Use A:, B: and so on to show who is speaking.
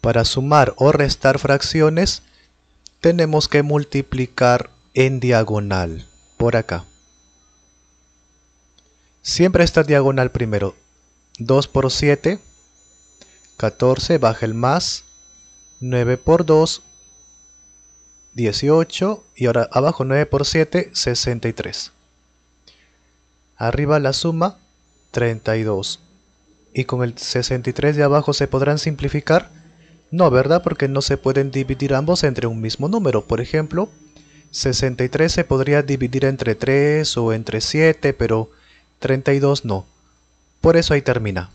A: Para sumar o restar fracciones, tenemos que multiplicar en diagonal, por acá. Siempre esta diagonal primero. 2 por 7, 14, baja el más, 9 por 2, 18, y ahora abajo 9 por 7, 63. Arriba la suma, 32. Y con el 63 de abajo se podrán simplificar no, ¿verdad? Porque no se pueden dividir ambos entre un mismo número. Por ejemplo, 63 se podría dividir entre 3 o entre 7, pero 32 no. Por eso ahí termina.